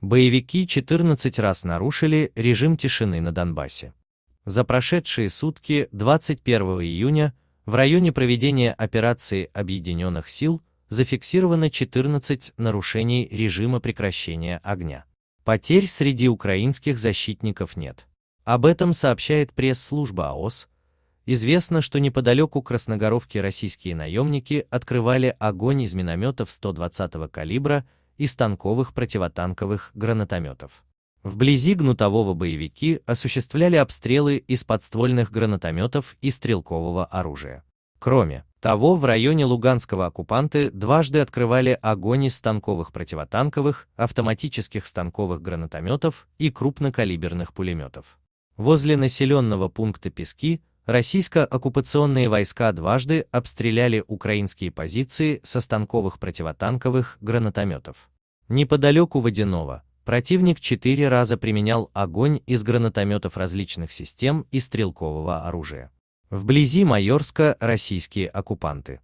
Боевики 14 раз нарушили режим тишины на Донбассе. За прошедшие сутки 21 июня в районе проведения операции Объединенных сил зафиксировано 14 нарушений режима прекращения огня. Потерь среди украинских защитников нет. Об этом сообщает пресс-служба АОС. Известно, что неподалеку Красногоровки российские наемники открывали огонь из минометов 120 калибра и станковых противотанковых гранатометов. Вблизи Гнутового боевики осуществляли обстрелы из подствольных гранатометов и стрелкового оружия. Кроме того, в районе Луганского оккупанты дважды открывали огонь из станковых противотанковых, автоматических станковых гранатометов и крупнокалиберных пулеметов. Возле населенного пункта Пески российско-оккупационные войска дважды обстреляли украинские позиции со станковых противотанковых гранатометов. Неподалеку Водяного противник четыре раза применял огонь из гранатометов различных систем и стрелкового оружия. Вблизи Майорска российские оккупанты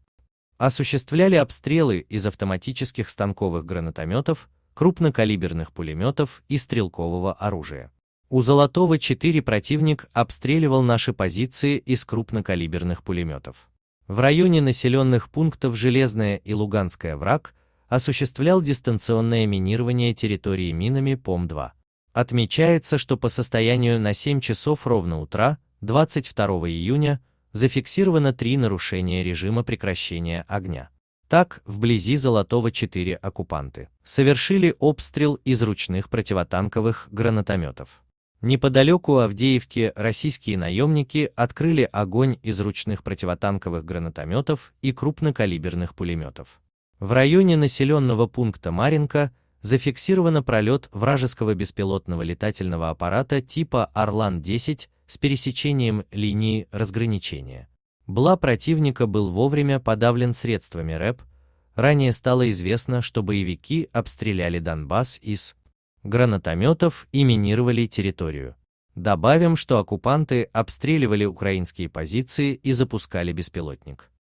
осуществляли обстрелы из автоматических станковых гранатометов, крупнокалиберных пулеметов и стрелкового оружия. У Золотого-4 противник обстреливал наши позиции из крупнокалиберных пулеметов. В районе населенных пунктов Железная и Луганская враг – осуществлял дистанционное минирование территории минами ПОМ-2. Отмечается, что по состоянию на 7 часов ровно утра, 22 июня, зафиксировано три нарушения режима прекращения огня. Так, вблизи Золотого 4 оккупанты совершили обстрел из ручных противотанковых гранатометов. Неподалеку Авдеевки российские наемники открыли огонь из ручных противотанковых гранатометов и крупнокалиберных пулеметов. В районе населенного пункта Маринка зафиксировано пролет вражеского беспилотного летательного аппарата типа «Орлан-10» с пересечением линии разграничения. Бла противника был вовремя подавлен средствами РЭП, ранее стало известно, что боевики обстреляли Донбасс из гранатометов и минировали территорию. Добавим, что оккупанты обстреливали украинские позиции и запускали беспилотник.